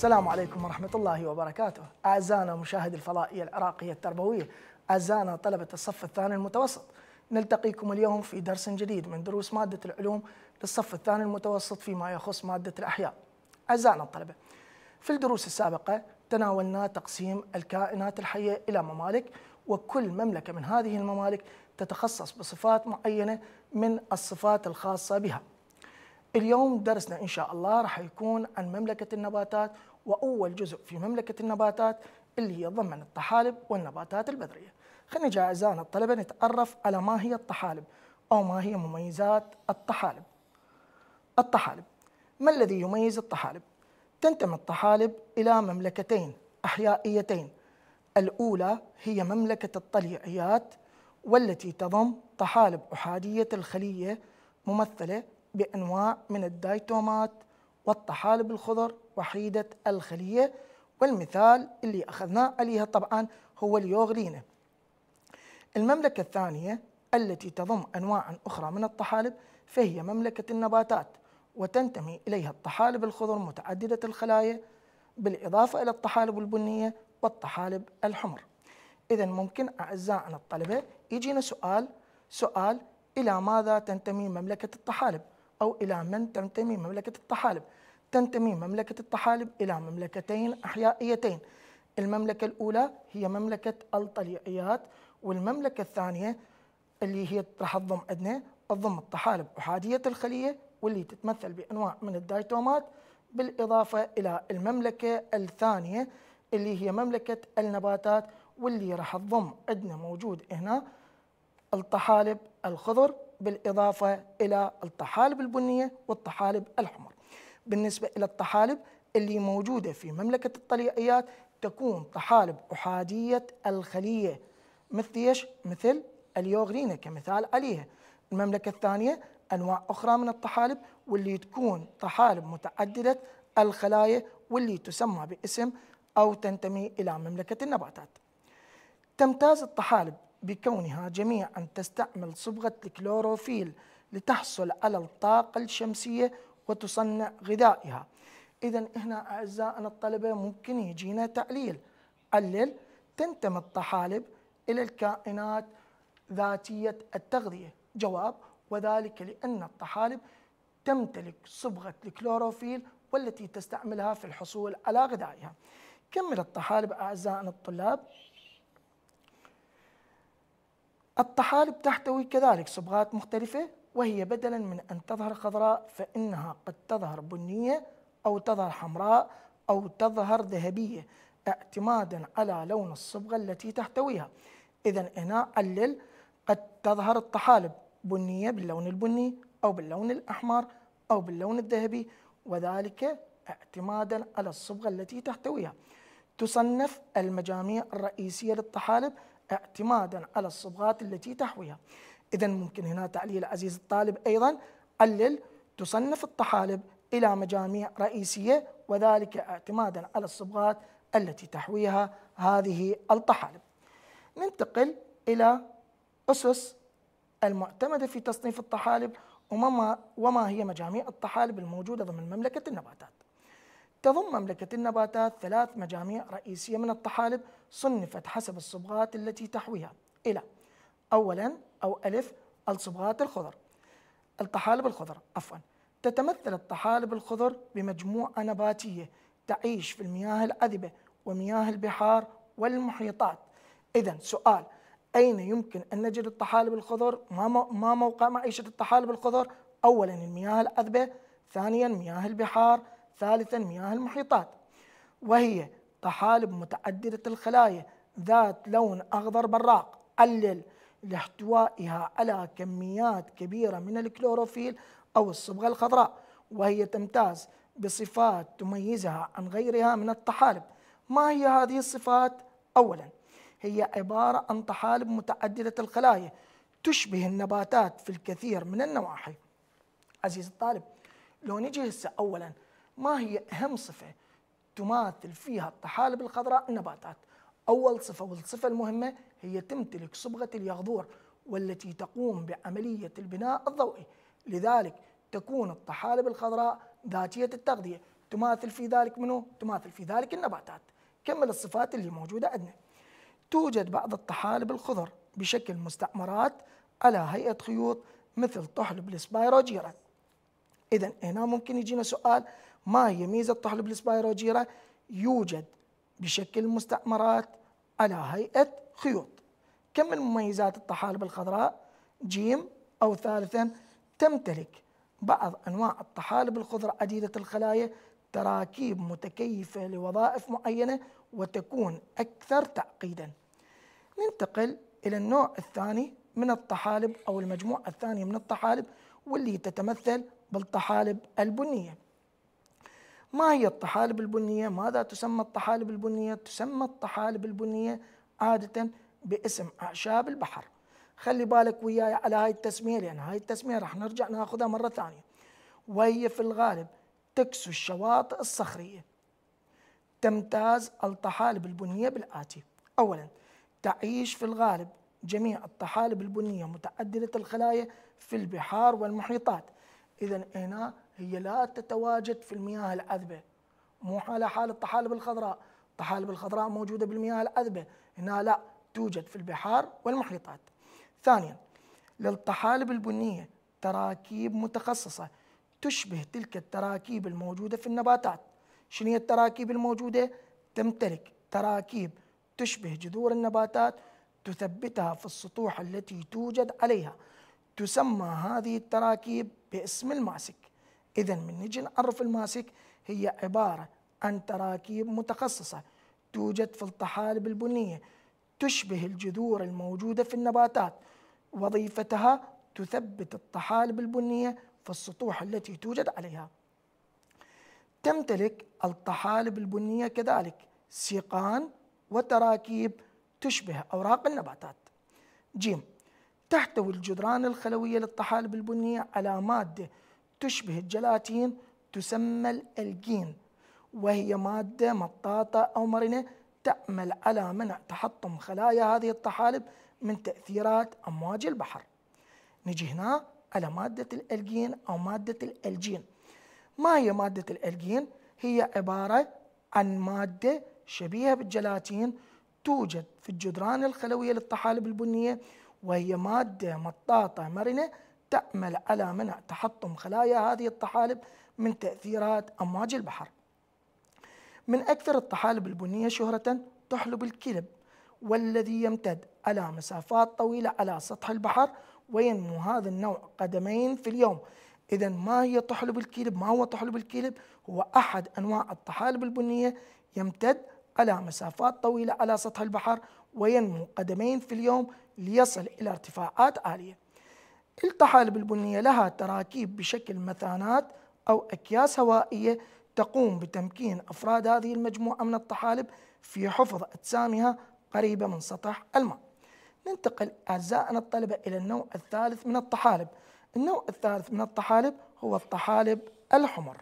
السلام عليكم ورحمة الله وبركاته أعزائنا مشاهدي الفضائية العراقية التربوية أعزائنا طلبة الصف الثاني المتوسط نلتقيكم اليوم في درس جديد من دروس مادة العلوم للصف الثاني المتوسط فيما يخص مادة الأحياء أعزائنا الطلبة في الدروس السابقة تناولنا تقسيم الكائنات الحية إلى ممالك وكل مملكة من هذه الممالك تتخصص بصفات معينة من الصفات الخاصة بها اليوم درسنا إن شاء الله راح يكون عن مملكة النباتات واول جزء في مملكه النباتات اللي هي ضمن الطحالب والنباتات البذريه. خلينا نجي اعزائنا الطلبه نتعرف على ما هي الطحالب او ما هي مميزات الطحالب. الطحالب ما الذي يميز الطحالب؟ تنتمي الطحالب الى مملكتين احيائيتين. الاولى هي مملكه الطليعيات والتي تضم طحالب احاديه الخليه ممثله بانواع من الدايتومات والطحالب الخضر وحيدة الخلية والمثال اللي أخذناه عليها طبعا هو اليوغلينا المملكة الثانية التي تضم أنواعا أخرى من الطحالب فهي مملكة النباتات وتنتمي إليها الطحالب الخضر متعددة الخلايا بالإضافة إلى الطحالب البنية والطحالب الحمر إذا ممكن أعزائنا الطلبة يجينا سؤال سؤال إلى ماذا تنتمي مملكة الطحالب أو إلى من تنتمي مملكة الطحالب تنتمي مملكة الطحالب إلى مملكتين أحيائيتين المملكة الأولى هي مملكة الطليعيات والمملكة الثانية اللي هي راح تضم عندنا تضم الطحالب أحادية الخلية واللي تتمثل بأنواع من الدايتومات بالإضافة إلى المملكة الثانية اللي هي مملكة النباتات واللي راح تضم عندنا موجود هنا الطحالب الخضر بالإضافة إلى الطحالب البنية والطحالب الحمر بالنسبة إلى الطحالب اللي موجودة في مملكة الطليعيات تكون طحالب أحادية الخلية مثل ايش؟ مثل اليوغرينا كمثال عليها. المملكة الثانية أنواع أخرى من الطحالب واللي تكون طحالب متعددة الخلايا واللي تسمى باسم أو تنتمي إلى مملكة النباتات. تمتاز الطحالب بكونها جميعا تستعمل صبغة الكلوروفيل لتحصل على الطاقة الشمسية وتصنع غذائها إذا هنا أعزائنا الطلبة ممكن يجينا تعليل علل تنتمي الطحالب إلى الكائنات ذاتية التغذية جواب وذلك لأن الطحالب تمتلك صبغة الكلوروفيل والتي تستعملها في الحصول على غذائها كمل الطحالب أعزائنا الطلاب الطحالب تحتوي كذلك صبغات مختلفة وهي بدلا من أن تظهر خضراء فإنها قد تظهر بنية أو تظهر حمراء أو تظهر ذهبية اعتمادا على لون الصبغة التي تحتويها إذا هنا علل قد تظهر الطحالب بنية باللون البني أو باللون الأحمر أو باللون الذهبي وذلك اعتمادا على الصبغة التي تحتويها تصنف المجاميع الرئيسية للطحالب اعتمادا على الصبغات التي تحويها إذا ممكن هنا تعليل عزيز الطالب أيضا علل تصنف الطحالب إلى مجاميع رئيسية وذلك اعتمادا على الصبغات التي تحويها هذه الطحالب ننتقل إلى أسس المعتمدة في تصنيف الطحالب وما, وما هي مجاميع الطحالب الموجودة ضمن مملكة النباتات تضم مملكة النباتات ثلاث مجاميع رئيسية من الطحالب صنفت حسب الصبغات التي تحويها إلى أولا أو ألف الصبغات الخضر الطحالب الخضر عفوا تتمثل الطحالب الخضر بمجموعة نباتية تعيش في المياه العذبة ومياه البحار والمحيطات إذا سؤال أين يمكن أن نجد الطحالب الخضر ما موقع معيشة الطحالب الخضر أولا المياه العذبة ثانيا مياه البحار ثالثا مياه المحيطات وهي طحالب متعددة الخلايا ذات لون أخضر براق قلل لاحتوائها على كميات كبيرة من الكلوروفيل أو الصبغة الخضراء وهي تمتاز بصفات تميزها عن غيرها من الطحالب ما هي هذه الصفات؟ أولا هي عبارة عن طحالب متعددة الخلايا تشبه النباتات في الكثير من النواحي عزيزي الطالب لو نجي هسه أولا ما هي أهم صفة تماثل فيها الطحالب الخضراء النباتات أول صفة والصفة المهمة هي تمتلك صبغة اليغذور والتي تقوم بعملية البناء الضوئي لذلك تكون الطحالب الخضراء ذاتية التغذية تماثل في ذلك منو؟ تماثل في ذلك النباتات كمل الصفات اللي موجودة عندنا توجد بعض الطحالب الخضر بشكل مستعمرات على هيئة خيوط مثل طحلب السبايروجيرا إذا هنا ممكن يجينا سؤال ما هي ميزة طحلب السبايروجيرا يوجد بشكل مستعمرات على هيئة خيوط كم من مميزات الطحالب الخضراء جيم أو ثالثا تمتلك بعض أنواع الطحالب الخضراء عديدة الخلايا تراكيب متكيفة لوظائف معينة وتكون أكثر تعقيدا ننتقل إلى النوع الثاني من الطحالب أو المجموعة الثانية من الطحالب واللي تتمثل بالطحالب البنية ما هي الطحالب البنية؟ ماذا تسمى الطحالب البنية؟ تسمى الطحالب البنية عادة باسم أعشاب البحر خلي بالك وياي على هاي التسمية لأن هاي التسمية راح نرجع ناخذها مرة ثانية وهي في الغالب تكسو الشواطئ الصخرية تمتاز الطحالب البنية بالآتي أولا تعيش في الغالب جميع الطحالب البنية متعددة الخلايا في البحار والمحيطات إذا هنا هي لا تتواجد في المياه العذبه مو على حال الطحالب الخضراء الطحالب الخضراء موجوده بالمياه العذبه هنا لا توجد في البحار والمحيطات ثانيا للطحالب البنيه تراكيب متخصصه تشبه تلك التراكيب الموجوده في النباتات شنو هي التراكيب الموجوده تمتلك تراكيب تشبه جذور النباتات تثبتها في السطوح التي توجد عليها تسمى هذه التراكيب باسم الماسك إذا من نجي نعرف الماسك هي عبارة عن تراكيب متخصصة توجد في الطحالب البنية تشبه الجذور الموجودة في النباتات وظيفتها تثبت الطحالب البنية في السطوح التي توجد عليها تمتلك الطحالب البنية كذلك سيقان وتراكيب تشبه أوراق النباتات جيم تحتوي الجدران الخلوية للطحالب البنية على مادة تشبه الجلاتين تسمى الألجين وهي مادة مطاطة أو مرنة تعمل على منع تحطم خلايا هذه الطحالب من تأثيرات أمواج البحر نجي هنا على مادة الألجين أو مادة الألجين ما هي مادة الألجين؟ هي عبارة عن مادة شبيهة بالجلاتين توجد في الجدران الخلوية للطحالب البنية وهي مادة مطاطة مرنة تعمل على منع تحطم خلايا هذه الطحالب من تأثيرات أمواج البحر من أكثر الطحالب البنية شهرة تحلب الكلب والذي يمتد على مسافات طويلة على سطح البحر وينمو هذا النوع قدمين في اليوم إذا ما هي طحلب الكلب؟ ما هو طحلب الكلب؟ هو أحد أنواع الطحالب البنية يمتد على مسافات طويلة على سطح البحر وينمو قدمين في اليوم ليصل إلى ارتفاعات عالية الطحالب البنية لها تراكيب بشكل مثانات أو أكياس هوائية تقوم بتمكين أفراد هذه المجموعة من الطحالب في حفظ أجسامها قريبة من سطح الماء ننتقل أعزائنا الطلبة إلى النوع الثالث من الطحالب النوع الثالث من الطحالب هو الطحالب الحمر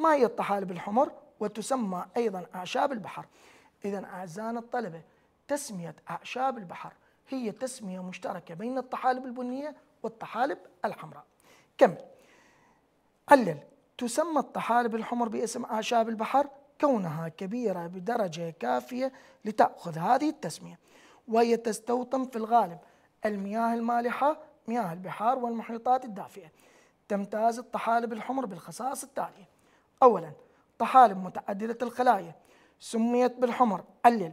ما هي الطحالب الحمر؟ وتسمى أيضا أعشاب البحر إذا أعزائنا الطلبة تسمية أعشاب البحر هي تسمية مشتركة بين الطحالب البنية والطحالب الحمراء كمل علل تسمى الطحالب الحمر باسم أعشاب البحر كونها كبيرة بدرجة كافية لتأخذ هذه التسمية وهي تستوطن في الغالب المياه المالحة مياه البحار والمحيطات الدافئة تمتاز الطحالب الحمر بالخصائص التالية أولا طحالب متعددة الخلايا سميت بالحمر علل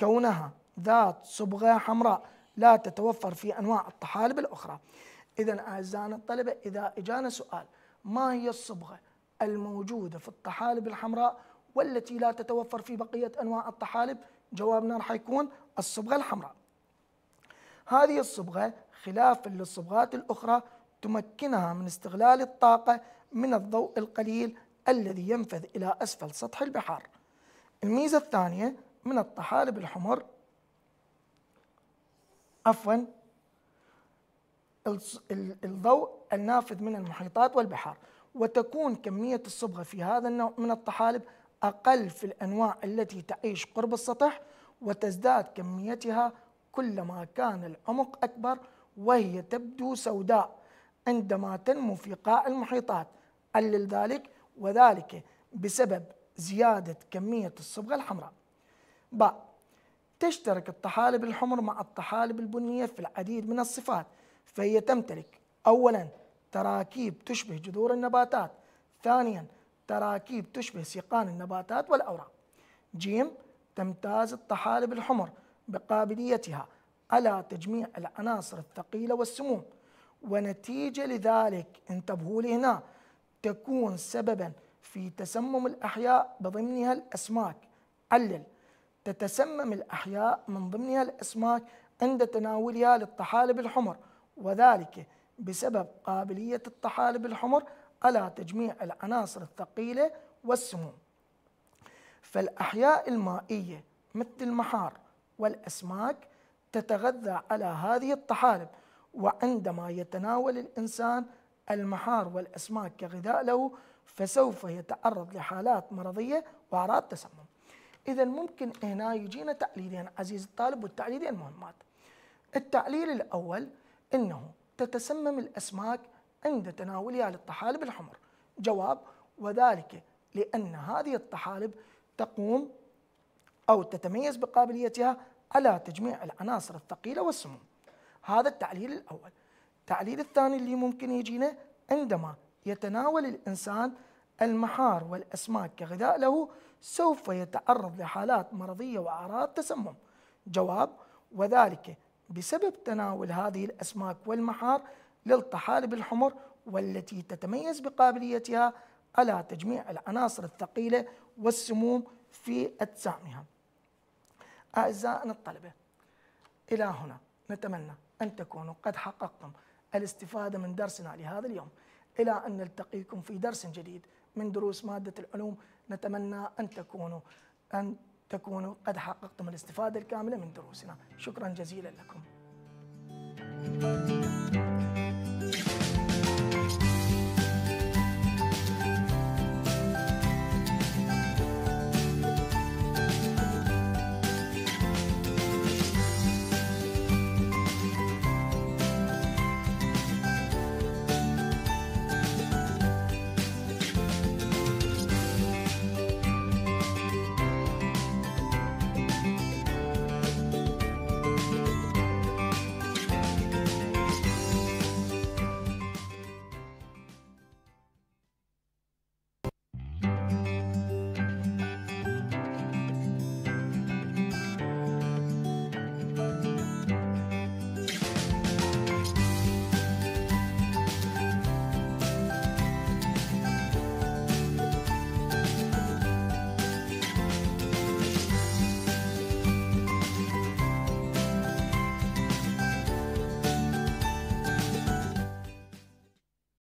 كونها ذات صبغة حمراء لا تتوفر في أنواع الطحالب الأخرى إذا أعزائنا الطلبة إذا إجانا سؤال ما هي الصبغة الموجودة في الطحالب الحمراء والتي لا تتوفر في بقية أنواع الطحالب جوابنا راح يكون الصبغة الحمراء هذه الصبغة خلافا للصبغات الأخرى تمكنها من استغلال الطاقة من الضوء القليل الذي ينفذ إلى أسفل سطح البحار الميزة الثانية من الطحالب الحمر عفوا الضوء النافذ من المحيطات والبحار وتكون كمية الصبغة في هذا النوع من الطحالب أقل في الأنواع التي تعيش قرب السطح وتزداد كميتها كلما كان العمق أكبر وهي تبدو سوداء عندما تنمو في قاع المحيطات علل ذلك وذلك بسبب زيادة كمية الصبغة الحمراء باء تشترك الطحالب الحمر مع الطحالب البنية في العديد من الصفات فهي تمتلك أولا تراكيب تشبه جذور النباتات ثانيا تراكيب تشبه سيقان النباتات والأوراق جيم تمتاز الطحالب الحمر بقابليتها على تجميع العناصر الثقيلة والسموم ونتيجة لذلك انتبهوا لي هنا تكون سببا في تسمم الأحياء بضمنها الأسماك علل تتسمم الأحياء من ضمنها الأسماك عند تناولها للطحالب الحمر وذلك بسبب قابلية الطحالب الحمر على تجميع العناصر الثقيلة والسموم فالأحياء المائية مثل المحار والأسماك تتغذى على هذه الطحالب وعندما يتناول الإنسان المحار والأسماك كغذاء له فسوف يتعرض لحالات مرضية وأعراض تسمم اذا ممكن هنا يجينا تعليلين عزيز الطالب والتعليلين مهمات التعليل الاول انه تتسمم الاسماك عند تناولها للطحالب الحمر جواب وذلك لان هذه الطحالب تقوم او تتميز بقابليتها على تجميع العناصر الثقيله والسموم هذا التعليل الاول التعليل الثاني اللي ممكن يجينا عندما يتناول الانسان المحار والأسماك كغذاء له سوف يتعرض لحالات مرضية وأعراض تسمم جواب وذلك بسبب تناول هذه الأسماك والمحار للطحالب الحمر والتي تتميز بقابليتها على تجميع العناصر الثقيلة والسموم في أجسامها أعزائنا الطلبة إلى هنا نتمنى أن تكونوا قد حققتم الاستفادة من درسنا لهذا اليوم إلى أن نلتقيكم في درس جديد من دروس مادة العلوم نتمنى أن تكونوا أن تكونوا قد حققتم الاستفادة الكاملة من دروسنا شكرا جزيلا لكم